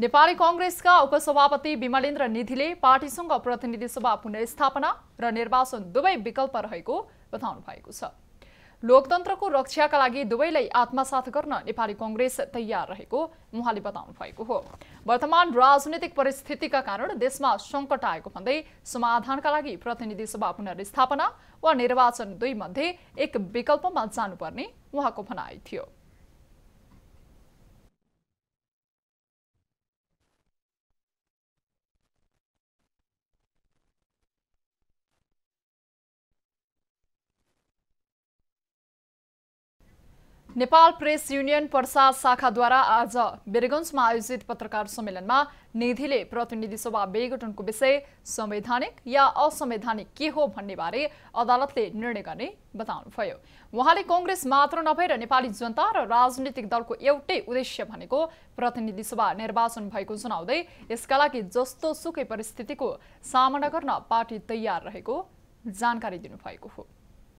नेपाली कङ्ग्रेसका उपसभापति विमलेन्द्र निधिले पार्टीसँग प्रतिनिधि सभा पुनर्स्थापना र निर्वाचन दुवै विकल्प रहेको बताउनु भएको छ लोकतन्त्रको रक्षाका लागि दुवैलाई आत्मसाथ गर्न नेपाली कङ्ग्रेस तयार रहेको उहाँले बताउनु भएको हो वर्तमान राजनैतिक परिस्थितिका कारण देशमा सङ्कट आएको भन्दै समाधानका लागि प्रतिनिधि सभा पुनर्स्थापना वा निर्वाचन दुईमध्ये एक विकल्पमा जानुपर्ने उहाँको भनाइ थियो नेपाल प्रेस युनियन प्रसाद शाखाद्वारा आज बेरगन्जमा आयोजित पत्रकार सम्मेलनमा निधिले प्रतिनिधि सभा विघटनको विषय संवैधानिक या असंवैधानिक के हो भन्ने बारे अदालतले निर्णय गर्ने बताउनुभयो उहाँले कङ्ग्रेस मात्र नभएर नेपाली जनता र राजनीतिक दलको एउटै उद्देश्य भनेको प्रतिनिधि सभा निर्वाचन भएको जनाउँदै यसका लागि जस्तो सुकै परिस्थितिको सामना गर्न पार्टी तयार रहेको जानकारी दिनुभएको हो